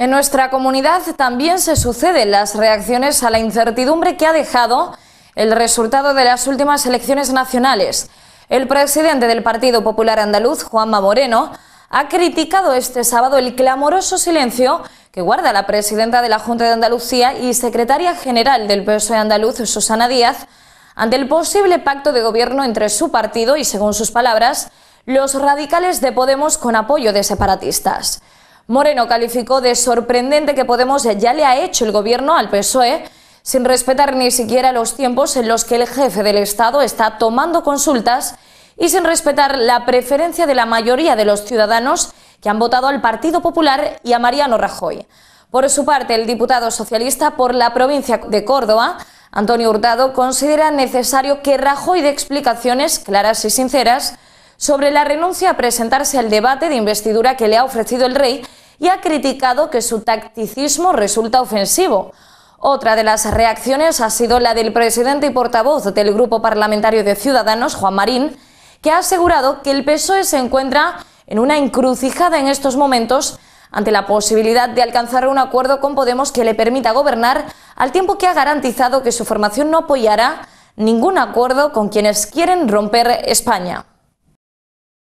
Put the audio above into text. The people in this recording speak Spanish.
En nuestra comunidad también se suceden las reacciones a la incertidumbre que ha dejado el resultado de las últimas elecciones nacionales. El presidente del Partido Popular Andaluz, Juanma Moreno, ha criticado este sábado el clamoroso silencio que guarda la presidenta de la Junta de Andalucía y secretaria general del PSOE andaluz, Susana Díaz, ante el posible pacto de gobierno entre su partido y, según sus palabras, los radicales de Podemos con apoyo de separatistas. Moreno calificó de sorprendente que Podemos ya le ha hecho el gobierno al PSOE sin respetar ni siquiera los tiempos en los que el jefe del Estado está tomando consultas y sin respetar la preferencia de la mayoría de los ciudadanos que han votado al Partido Popular y a Mariano Rajoy. Por su parte, el diputado socialista por la provincia de Córdoba, Antonio Hurtado, considera necesario que Rajoy dé explicaciones claras y sinceras sobre la renuncia a presentarse al debate de investidura que le ha ofrecido el rey y ha criticado que su tacticismo resulta ofensivo. Otra de las reacciones ha sido la del presidente y portavoz del Grupo Parlamentario de Ciudadanos, Juan Marín, que ha asegurado que el PSOE se encuentra en una encrucijada en estos momentos ante la posibilidad de alcanzar un acuerdo con Podemos que le permita gobernar, al tiempo que ha garantizado que su formación no apoyará ningún acuerdo con quienes quieren romper España.